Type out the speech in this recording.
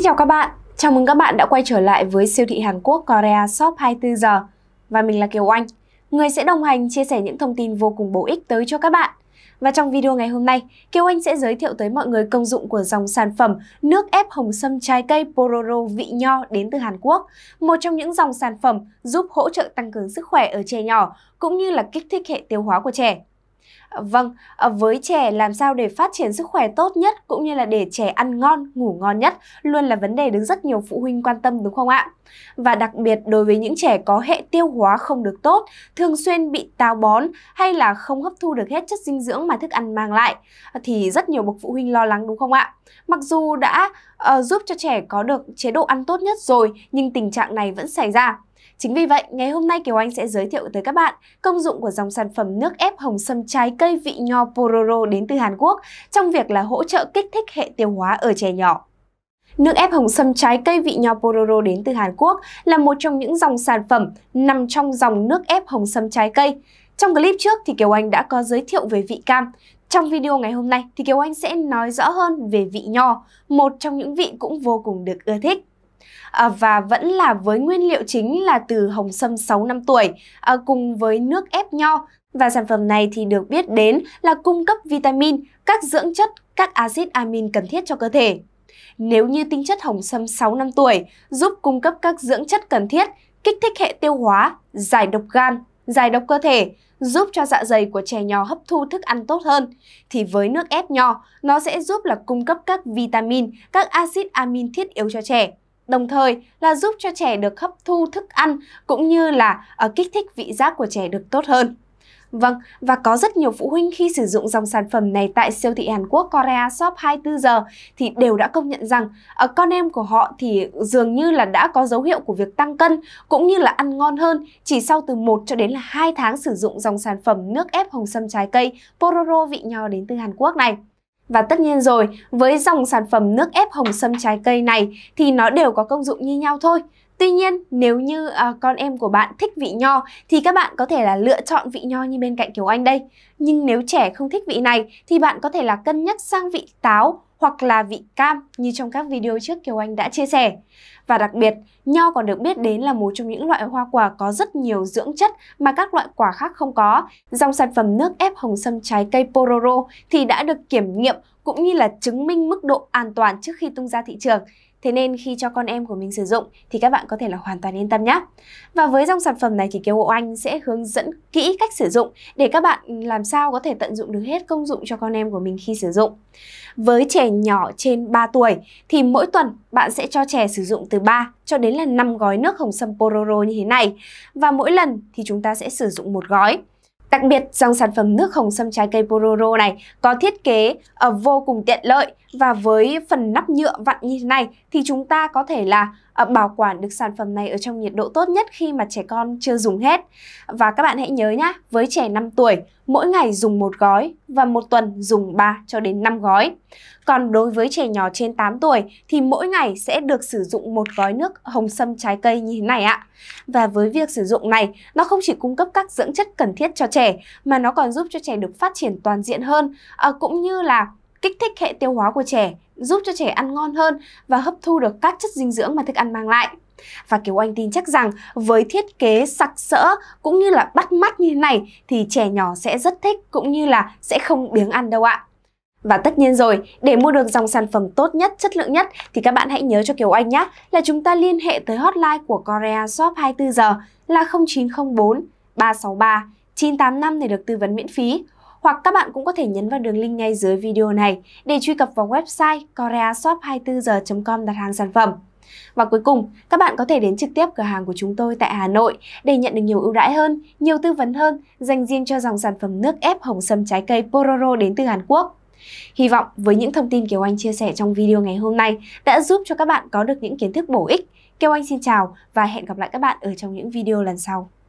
Xin chào các bạn, chào mừng các bạn đã quay trở lại với siêu thị Hàn Quốc Korea Shop 24 giờ và mình là Kiều Oanh người sẽ đồng hành chia sẻ những thông tin vô cùng bổ ích tới cho các bạn. Và trong video ngày hôm nay, Kiều Oanh sẽ giới thiệu tới mọi người công dụng của dòng sản phẩm nước ép hồng sâm trái cây Pororo vị nho đến từ Hàn Quốc, một trong những dòng sản phẩm giúp hỗ trợ tăng cường sức khỏe ở trẻ nhỏ cũng như là kích thích hệ tiêu hóa của trẻ. Vâng, ờ, với trẻ làm sao để phát triển sức khỏe tốt nhất cũng như là để trẻ ăn ngon, ngủ ngon nhất luôn là vấn đề được rất nhiều phụ huynh quan tâm đúng không ạ? Và đặc biệt đối với những trẻ có hệ tiêu hóa không được tốt, thường xuyên bị táo bón hay là không hấp thu được hết chất dinh dưỡng mà thức ăn mang lại ờ, thì rất nhiều bậc phụ huynh lo lắng đúng không ạ? Mặc dù đã uh, giúp cho trẻ có được chế độ ăn tốt nhất rồi nhưng tình trạng này vẫn xảy ra. Chính vì vậy, ngày hôm nay Kiều Anh sẽ giới thiệu tới các bạn công dụng của dòng sản phẩm nước ép hồng sâm trái cây vị nho Pororo đến từ Hàn Quốc trong việc là hỗ trợ kích thích hệ tiêu hóa ở trẻ nhỏ. Nước ép hồng sâm trái cây vị nho Pororo đến từ Hàn Quốc là một trong những dòng sản phẩm nằm trong dòng nước ép hồng sâm trái cây. Trong clip trước thì Kiều Anh đã có giới thiệu về vị cam. Trong video ngày hôm nay thì Kiều Anh sẽ nói rõ hơn về vị nho, một trong những vị cũng vô cùng được ưa thích à, và vẫn là với nguyên liệu chính là từ hồng sâm 6 năm tuổi à, cùng với nước ép nho và sản phẩm này thì được biết đến là cung cấp vitamin, các dưỡng chất, các axit amin cần thiết cho cơ thể. Nếu như tinh chất hồng sâm 6 năm tuổi giúp cung cấp các dưỡng chất cần thiết, kích thích hệ tiêu hóa, giải độc gan, giải độc cơ thể, giúp cho dạ dày của trẻ nhỏ hấp thu thức ăn tốt hơn, thì với nước ép nho, nó sẽ giúp là cung cấp các vitamin, các axit amin thiết yếu cho trẻ đồng thời là giúp cho trẻ được hấp thu thức ăn cũng như là uh, kích thích vị giác của trẻ được tốt hơn. Vâng, và có rất nhiều phụ huynh khi sử dụng dòng sản phẩm này tại siêu thị Hàn Quốc Korea Shop 24 giờ thì đều đã công nhận rằng uh, con em của họ thì dường như là đã có dấu hiệu của việc tăng cân cũng như là ăn ngon hơn chỉ sau từ 1 cho đến là 2 tháng sử dụng dòng sản phẩm nước ép hồng sâm trái cây Pororo vị nho đến từ Hàn Quốc này. Và tất nhiên rồi, với dòng sản phẩm nước ép hồng sâm trái cây này thì nó đều có công dụng như nhau thôi. Tuy nhiên, nếu như à, con em của bạn thích vị nho thì các bạn có thể là lựa chọn vị nho như bên cạnh Kiều Anh đây. Nhưng nếu trẻ không thích vị này thì bạn có thể là cân nhắc sang vị táo hoặc là vị cam như trong các video trước Kiều Anh đã chia sẻ. Và đặc biệt, nho còn được biết đến là một trong những loại hoa quả có rất nhiều dưỡng chất mà các loại quả khác không có. Dòng sản phẩm nước ép hồng sâm trái cây Pororo thì đã được kiểm nghiệm cũng như là chứng minh mức độ an toàn trước khi tung ra thị trường. Thế nên khi cho con em của mình sử dụng thì các bạn có thể là hoàn toàn yên tâm nhé. Và với dòng sản phẩm này thì Kiều Hộ Anh sẽ hướng dẫn kỹ cách sử dụng để các bạn làm sao có thể tận dụng được hết công dụng cho con em của mình khi sử dụng. Với trẻ nhỏ trên 3 tuổi thì mỗi tuần bạn sẽ cho trẻ sử dụng từ 3 cho đến là 5 gói nước hồng sâm Pororo như thế này. Và mỗi lần thì chúng ta sẽ sử dụng một gói. Đặc biệt, dòng sản phẩm nước hồng sâm trái cây Pororo này có thiết kế ờ, vô cùng tiện lợi và với phần nắp nhựa vặn như thế này thì chúng ta có thể là Ờ, bảo quản được sản phẩm này ở trong nhiệt độ tốt nhất khi mà trẻ con chưa dùng hết. Và các bạn hãy nhớ nhé, với trẻ 5 tuổi, mỗi ngày dùng một gói và một tuần dùng 3 cho đến 5 gói. Còn đối với trẻ nhỏ trên 8 tuổi thì mỗi ngày sẽ được sử dụng một gói nước hồng sâm trái cây như thế này ạ. Và với việc sử dụng này, nó không chỉ cung cấp các dưỡng chất cần thiết cho trẻ mà nó còn giúp cho trẻ được phát triển toàn diện hơn ờ, cũng như là kích thích hệ tiêu hóa của trẻ, giúp cho trẻ ăn ngon hơn và hấp thu được các chất dinh dưỡng mà thức ăn mang lại. Và Kiều Anh tin chắc rằng với thiết kế sặc sỡ cũng như là bắt mắt như thế này thì trẻ nhỏ sẽ rất thích cũng như là sẽ không biếng ăn đâu ạ. Và tất nhiên rồi, để mua được dòng sản phẩm tốt nhất, chất lượng nhất thì các bạn hãy nhớ cho Kiều Anh nhé là chúng ta liên hệ tới hotline của Korea Shop 24 giờ là 0904 363 985 để được tư vấn miễn phí hoặc các bạn cũng có thể nhấn vào đường link ngay dưới video này để truy cập vào website koreashop24h.com đặt hàng sản phẩm. Và cuối cùng, các bạn có thể đến trực tiếp cửa hàng của chúng tôi tại Hà Nội để nhận được nhiều ưu đãi hơn, nhiều tư vấn hơn dành riêng cho dòng sản phẩm nước ép hồng sâm trái cây Pororo đến từ Hàn Quốc. Hy vọng với những thông tin Kiều Anh chia sẻ trong video ngày hôm nay đã giúp cho các bạn có được những kiến thức bổ ích. Kiều Anh xin chào và hẹn gặp lại các bạn ở trong những video lần sau.